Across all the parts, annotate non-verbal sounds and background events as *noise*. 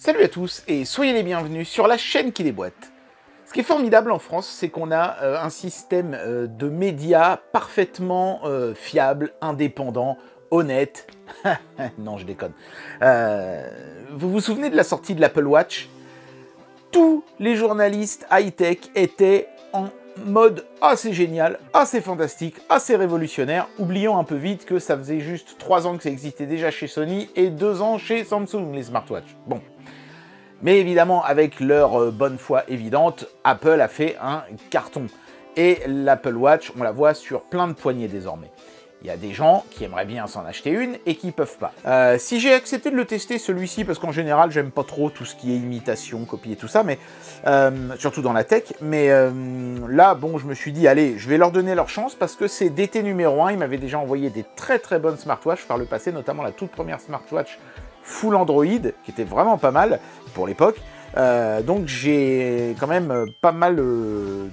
Salut à tous et soyez les bienvenus sur la chaîne qui déboîte. Ce qui est formidable en France, c'est qu'on a euh, un système euh, de médias parfaitement euh, fiable, indépendant, honnête. *laughs* non, je déconne. vous vous souvenez de la sortie de l'Apple Watch Tous les journalistes high-tech étaient en mode assez ah, génial, assez ah, fantastique, assez ah, révolutionnaire, oubliant un peu vite que ça faisait juste 3 ans que ça existait déjà chez Sony et 2 ans chez Samsung les smartwatches. Bon, mais évidemment, avec leur euh, bonne foi évidente, Apple a fait un carton. Et l'Apple Watch, on la voit sur plein de poignées désormais. Il y a des gens qui aimeraient bien s'en acheter une et qui peuvent pas. Euh, si j'ai accepté de le tester celui-ci, parce qu'en général j'aime pas trop tout ce qui est imitation, copier, et tout ça, mais euh, surtout dans la tech, mais là bon je me suis dit allez je vais leur donner leur chance parce que c'est DT numéro 1, ils m'avaient déjà envoyé des très très bonnes smartwatches par le passé, notamment la toute première smartwatch full Android, qui était vraiment pas mal pour l'époque. Euh, donc j'ai quand même pas mal euh,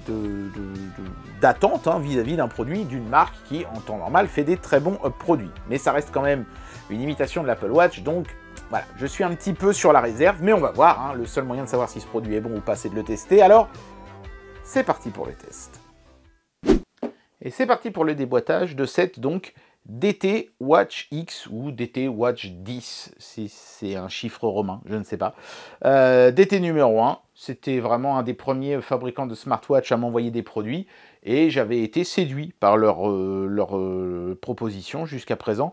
d'attentes hein, vis-à-vis d'un produit, d'une marque qui en temps normal fait des très bons euh, produits. Mais ça reste quand même une imitation de l'Apple Watch, donc voilà, je suis un petit peu sur la réserve, mais on va voir. Hein. le seul moyen de savoir si ce produit est bon ou pas, c'est de le tester. Alors, c'est parti pour le test. Et c'est parti pour le déboîtage de cette donc DT Watch X ou DT Watch 10, c'est un chiffre romain, je ne sais pas. Euh, DT numéro 1, c'était vraiment un des premiers fabricants de smartwatch à m'envoyer des produits et j'avais été séduit par leur, euh, leur euh, proposition jusqu'à présent.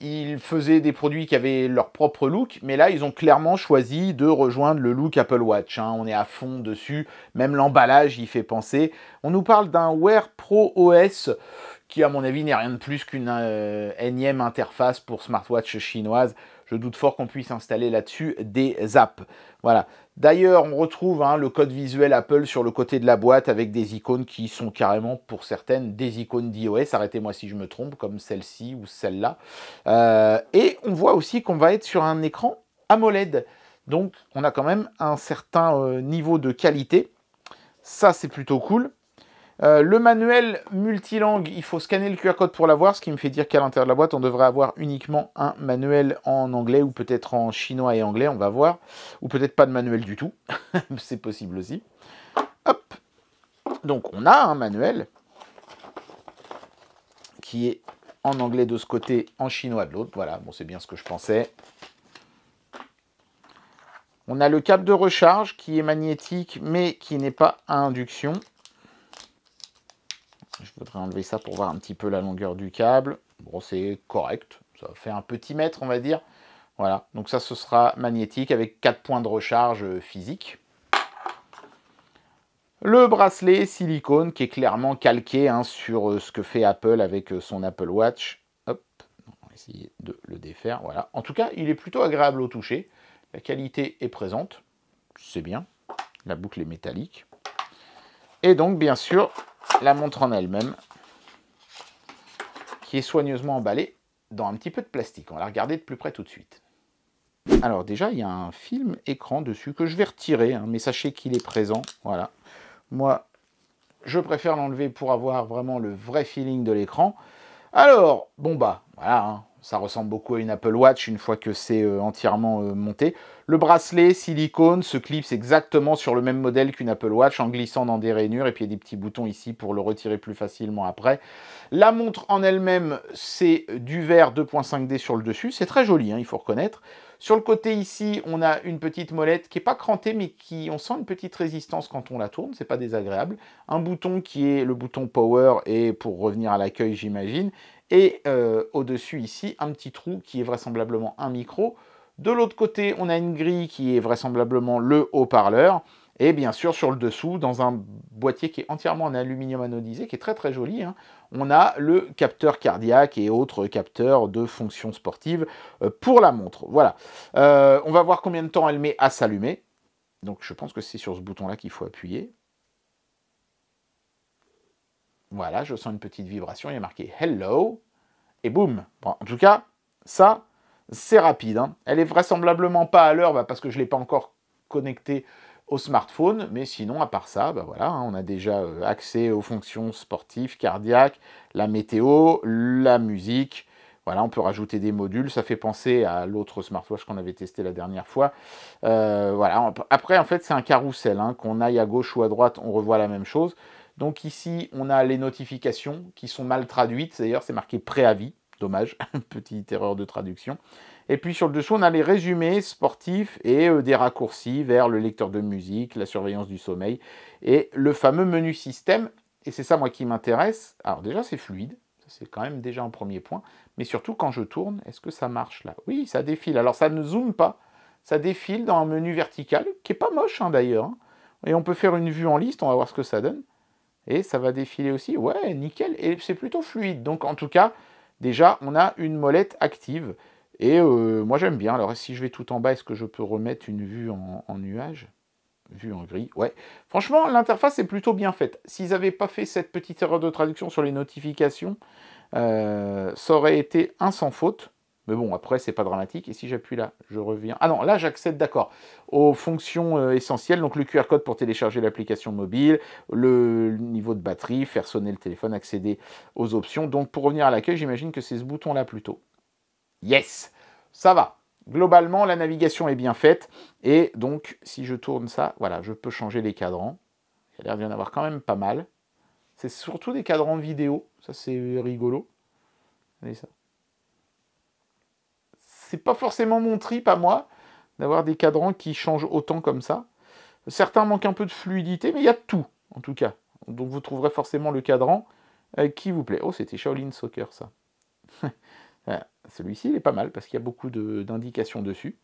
Ils faisaient des produits qui avaient leur propre look, mais là ils ont clairement choisi de rejoindre le look Apple Watch. Hein. On est à fond dessus, même l'emballage y fait penser. On nous parle d'un Wear Pro OS qui à mon avis n'est rien de plus qu'une euh, énième interface pour smartwatch chinoise. Je doute fort qu'on puisse installer là-dessus des apps. Voilà. D'ailleurs, on retrouve hein, le code visuel Apple sur le côté de la boîte avec des icônes qui sont carrément, pour certaines, des icônes d'iOS. Arrêtez-moi si je me trompe, comme celle-ci ou celle-là. Euh, et on voit aussi qu'on va être sur un écran AMOLED. Donc, on a quand même un certain euh, niveau de qualité. Ça, c'est plutôt cool. Euh, le manuel multilangue, il faut scanner le QR code pour l'avoir, ce qui me fait dire qu'à l'intérieur de la boîte, on devrait avoir uniquement un manuel en anglais ou peut-être en chinois et anglais, on va voir. Ou peut-être pas de manuel du tout, *laughs* c'est possible aussi. Hop Donc on a un manuel qui est en anglais de ce côté, en chinois de l'autre. Voilà, bon, c'est bien ce que je pensais. On a le câble de recharge qui est magnétique mais qui n'est pas à induction. Je voudrais enlever ça pour voir un petit peu la longueur du câble. Bon, c'est correct. Ça fait un petit mètre, on va dire. Voilà. Donc ça, ce sera magnétique avec 4 points de recharge euh, physique. Le bracelet silicone qui est clairement calqué hein, sur euh, ce que fait Apple avec euh, son Apple Watch. Hop, on va essayer de le défaire. Voilà. En tout cas, il est plutôt agréable au toucher. La qualité est présente. C'est bien. La boucle est métallique. Et donc, bien sûr, la montre en elle-même, qui est soigneusement emballée dans un petit peu de plastique. On va la regarder de plus près tout de suite. Alors déjà, il y a un film écran dessus que je vais retirer, hein, mais sachez qu'il est présent. Voilà. Moi, je préfère l'enlever pour avoir vraiment le vrai feeling de l'écran. Alors, bon bah, voilà, hein, ça ressemble beaucoup à une Apple Watch une fois que c'est euh, entièrement euh, monté. Le bracelet silicone se clipse exactement sur le même modèle qu'une Apple Watch en glissant dans des rainures et puis il y a des petits boutons ici pour le retirer plus facilement après. La montre en elle-même, c'est du verre 2.5D sur le dessus. C'est très joli, hein, il faut reconnaître. Sur le côté ici, on a une petite molette qui n'est pas crantée, mais qui on sent une petite résistance quand on la tourne, c'est pas désagréable. Un bouton qui est le bouton power et pour revenir à l'accueil j'imagine. Et euh, au-dessus ici, un petit trou qui est vraisemblablement un micro de l'autre côté, on a une grille qui est vraisemblablement le haut-parleur. Et bien sûr, sur le dessous, dans un boîtier qui est entièrement en aluminium anodisé, qui est très très joli, hein, on a le capteur cardiaque et autres capteurs de fonction sportive euh, pour la montre. Voilà. Euh, on va voir combien de temps elle met à s'allumer. Donc je pense que c'est sur ce bouton-là qu'il faut appuyer. Voilà, je sens une petite vibration, il y a marqué Hello, et boum. en tout cas, ça, c'est rapide. Hein. Elle est vraisemblablement pas à l'heure bah, parce que je ne l'ai pas encore connectée au smartphone, mais sinon, à part ça, bah, voilà, hein, on a déjà euh, accès aux fonctions sportives, cardiaques, la météo, la musique. Voilà, on peut rajouter des modules, ça fait penser à l'autre smartwatch qu'on avait testé la dernière fois. Euh, voilà. Après, en fait, c'est un carrousel, hein. qu'on aille à gauche ou à droite, on revoit la même chose. Donc ici, on a les notifications qui sont mal traduites, d'ailleurs c'est marqué préavis, Dommage, *laughs* petite erreur de traduction. Et puis sur le dessous, on a les résumés sportifs et euh, des raccourcis vers le lecteur de musique, la surveillance du sommeil et le fameux menu système. Et c'est ça, moi, qui m'intéresse. Alors déjà, c'est fluide, c'est quand même déjà un premier point. Mais surtout, quand je tourne, est-ce que ça marche là Oui, ça défile. Alors ça ne zoome pas, ça défile dans un menu vertical, qui n'est pas moche hein, d'ailleurs. Hein. Et on peut faire une vue en liste, on va voir ce que ça donne. Et ça va défiler aussi. Ouais, nickel. Et c'est plutôt fluide. Donc en tout cas, déjà on a une molette active. Et euh, moi j'aime bien. Alors si je vais tout en bas, est-ce que je peux remettre une vue en, nuage Vue en gris, ouais. Franchement, l'interface est plutôt bien faite. S'ils n'avaient pas fait cette petite erreur de traduction sur les notifications, euh, ça aurait été un sans faute. Mais bon, après, c'est pas dramatique. Et si j'appuie là, je reviens. Ah non, là, j'accède, d'accord, aux fonctions euh, essentielles. Donc, le QR code pour télécharger l'application mobile, le niveau de batterie, faire sonner le téléphone, accéder aux options. Donc, pour revenir à l'accueil, j'imagine que c'est ce bouton-là plutôt. Yes Ça va Globalement, la navigation est bien faite. Et donc, si je tourne ça, voilà, je peux changer les cadrans. Il a l'air d'y en avoir quand même pas mal. C'est surtout des cadrans vidéo. Ça, c'est rigolo. Regardez ça c'est pas forcément mon trip à moi d'avoir des cadrans qui changent autant comme ça. Certains manquent un peu de fluidité, mais il y a tout, en tout cas. Donc vous trouverez forcément le cadran euh, qui vous plaît. Oh, c'était Shaolin Soccer, ça. *laughs* Celui-ci, il est pas mal, parce qu'il y a beaucoup d'indications dessus.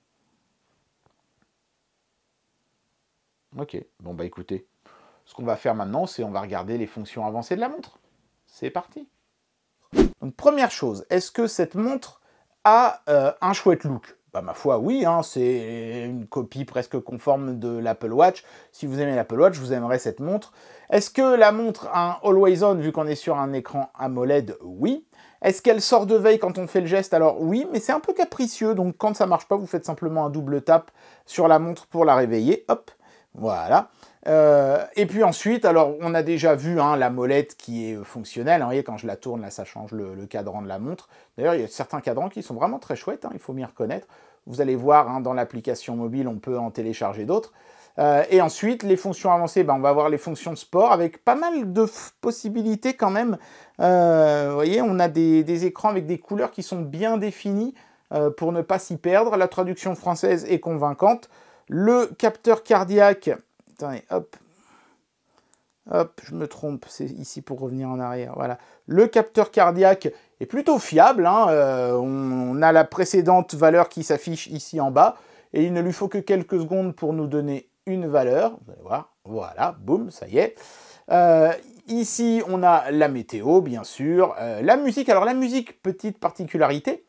Ok, bon bah écoutez, ce qu'on va faire maintenant, c'est on va regarder les fonctions avancées de la montre. C'est parti Donc première chose, est-ce que cette montre a euh, un chouette look. Bah, ma foi, oui, hein, c'est une copie presque conforme de l'Apple Watch. Si vous aimez l'Apple Watch, vous aimerez cette montre. Est-ce que la montre a un always on vu qu'on est sur un écran AMOLED Oui. Est-ce qu'elle sort de veille quand on fait le geste Alors oui, mais c'est un peu capricieux, donc quand ça marche pas, vous faites simplement un double tap sur la montre pour la réveiller. Hop, voilà. Euh, et puis ensuite, alors on a déjà vu hein, la molette qui est fonctionnelle. Hein. vous voyez, quand je la tourne, là, ça change le, cadran de la montre. D'ailleurs, il y a certains cadrans qui sont vraiment très chouettes, hein, il faut m'y reconnaître. Vous allez voir, dans l'application mobile, on peut en télécharger d'autres. Euh, et ensuite, les fonctions avancées, ben, on va voir les fonctions sport avec pas mal de possibilités quand même. Euh, vous voyez, on a des, des, écrans avec des couleurs qui sont bien définies pour ne pas s'y perdre. La traduction française est convaincante. Le capteur cardiaque hop, hop, je me trompe, c'est ici pour revenir en arrière, voilà. Le capteur cardiaque est plutôt fiable, hein, euh, on, a la précédente valeur qui s'affiche ici en bas, et il ne lui faut que quelques secondes pour nous donner une valeur, vous allez voir, voilà, boum, ça y est. Euh, ici, on a la météo, bien sûr, euh, la musique, alors la musique, petite particularité,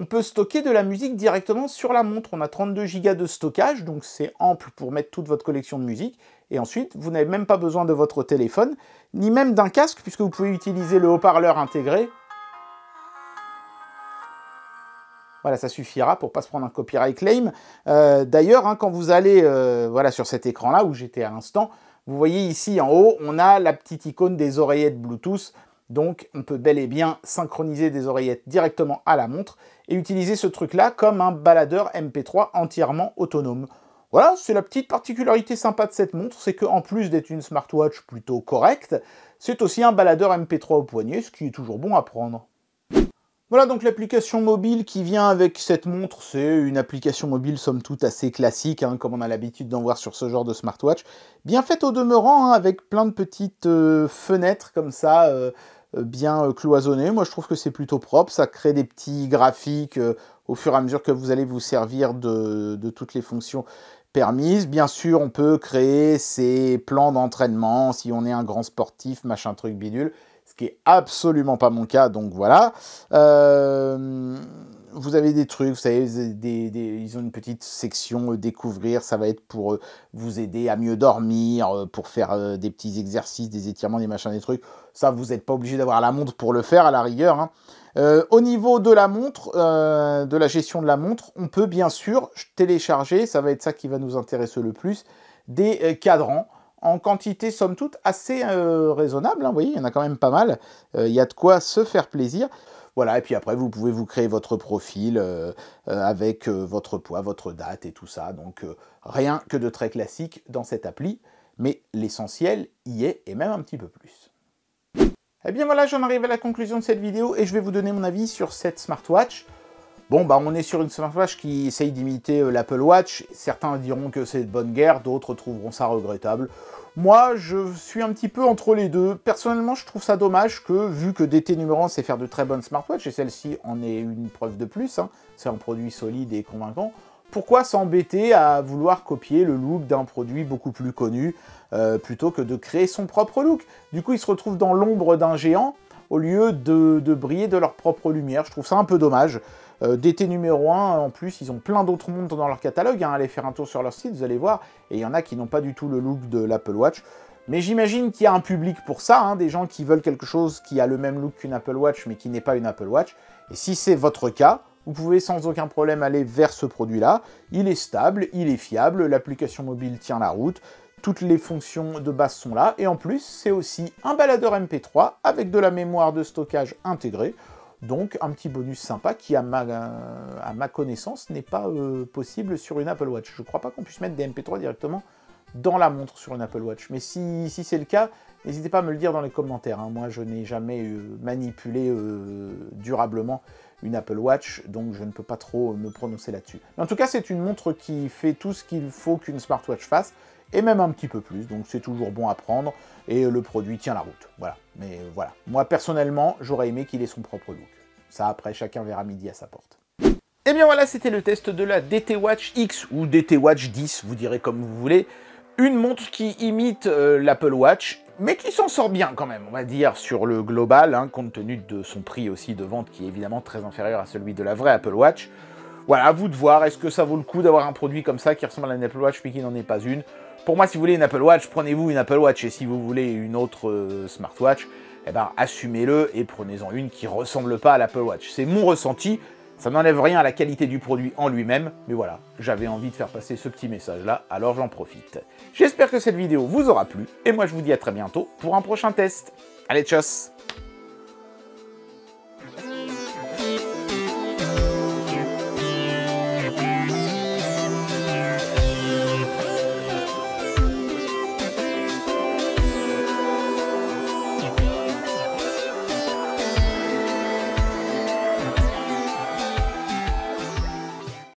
on peut stocker de la musique directement sur la montre. On a 32 Go de stockage, donc c'est ample pour mettre toute votre collection de musique. Et ensuite, vous n'avez même pas besoin de votre téléphone, ni même d'un casque, puisque vous pouvez utiliser le haut-parleur intégré. Voilà, ça suffira pour pas se prendre un copyright claim. Euh, d'ailleurs, hein, quand vous allez euh, voilà, sur cet écran-là, où j'étais à l'instant, vous voyez ici en haut, on a la petite icône des oreillettes Bluetooth donc on peut bel et bien synchroniser des oreillettes directement à la montre et utiliser ce truc-là comme un baladeur MP3 entièrement autonome. Voilà, c'est la petite particularité sympa de cette montre, c'est qu'en plus d'être une smartwatch plutôt correcte, c'est aussi un baladeur MP3 au poignet, ce qui est toujours bon à prendre. Voilà donc l'application mobile qui vient avec cette montre, c'est une application mobile somme toute assez classique, hein, comme on a l'habitude d'en voir sur ce genre de smartwatch, bien faite au demeurant, hein, avec plein de petites euh, fenêtres comme ça, euh, euh, bien euh, cloisonné. Moi, je trouve que c'est plutôt propre. Ça crée des petits graphiques euh, au fur et à mesure que vous allez vous servir de, toutes les fonctions permises. Bien sûr, on peut créer ses plans d'entraînement si on est un grand sportif, machin truc bidule, ce qui est absolument pas mon cas. Donc voilà. Euh vous avez des trucs, vous savez, ils ont une petite section euh, découvrir, ça va être pour euh, vous aider à mieux dormir, euh, pour faire des petits exercices, des étirements, des machins, des trucs. Ça, vous n'êtes pas obligé d'avoir la montre pour le faire à la rigueur. Hein. au niveau de la montre, de la gestion de la montre, on peut bien sûr télécharger, ça va être ça qui va nous intéresser le plus, des cadrans en quantité somme toute assez raisonnable. Hein, vous voyez, il y en a quand même pas mal. Il y a de quoi se faire plaisir. Voilà, et puis après, vous pouvez vous créer votre profil euh, euh, avec euh, votre poids, votre date et tout ça. Donc, rien que de très classique dans cette appli, mais l'essentiel y est, et même un petit peu plus. Eh bien voilà, j'en arrive à la conclusion de cette vidéo et je vais vous donner mon avis sur cette smartwatch. Bon, bah, on est sur une smartwatch qui essaye d'imiter euh, l'Apple Watch. Certains diront que c'est de bonne guerre, d'autres trouveront ça regrettable. Moi, je suis un petit peu entre les deux. Personnellement, je trouve ça dommage que, vu que DT numéro 1 faire de très bonnes smartwatches, et celle-ci en est une preuve de plus, hein, c'est un produit solide et convaincant, pourquoi s'embêter à vouloir copier le look d'un produit beaucoup plus connu, euh, plutôt que de créer son propre look Du coup, ils se retrouvent dans l'ombre d'un géant, au lieu de briller de leur propre lumière. Je trouve ça un peu dommage. Dété euh, DT numéro 1, en plus, ils ont plein d'autres montres dans leur catalogue. Hein. Allez faire un tour sur leur site, vous allez voir. Et il y en a qui n'ont pas du tout le look de l'Apple Watch. Mais j'imagine qu'il y a un public pour ça, hein, des gens qui veulent quelque chose qui a le même look qu'une Apple Watch, mais qui n'est pas une Apple Watch. Et si c'est votre cas, vous pouvez sans aucun problème aller vers ce produit-là. Il est stable, il est fiable, l'application mobile tient la route, toutes les fonctions de base sont là, et en plus, c'est aussi un baladeur MP3 avec de la mémoire de stockage intégrée. Donc un petit bonus sympa qui, à ma, euh, à ma connaissance, n'est pas euh, possible sur une Apple Watch. Je ne crois pas qu'on puisse mettre des MP3 directement dans la montre sur une Apple Watch. Mais si, c'est le cas, n'hésitez pas à me le dire dans les commentaires. Hein. Moi, je n'ai jamais euh, manipulé durablement une Apple Watch, donc je ne peux pas trop me prononcer là-dessus. En tout cas, c'est une montre qui fait tout ce qu'il faut qu'une smartwatch fasse, et même un petit peu plus, donc c'est toujours bon à prendre, et le produit tient la route, voilà. Mais voilà, moi personnellement, j'aurais aimé qu'il ait son propre look. Ça après, chacun verra midi à sa porte. Et eh bien voilà, c'était le test de la DT Watch X, ou DT Watch 10, vous direz comme vous voulez, une montre qui imite euh, l'Apple Watch mais qui s'en sort bien quand même, on va dire, sur le global, hein, compte tenu de son prix aussi de vente qui est évidemment très inférieur à celui de la vraie Apple Watch. Voilà, à vous de voir, est-ce que ça vaut le coup d'avoir un produit comme ça qui ressemble à une Apple Watch mais qui n'en est pas une Pour moi, si vous voulez une Apple Watch, prenez-vous une Apple Watch, et si vous voulez une autre euh, smartwatch, eh ben, assumez-le et prenez-en une qui ressemble pas à l'Apple Watch. C'est mon ressenti, ça n'enlève rien à la qualité du produit en lui-même, mais voilà, j'avais envie de faire passer ce petit message-là, alors j'en profite. J'espère que cette vidéo vous aura plu, et moi je vous dis à très bientôt pour un prochain test. Allez, ciao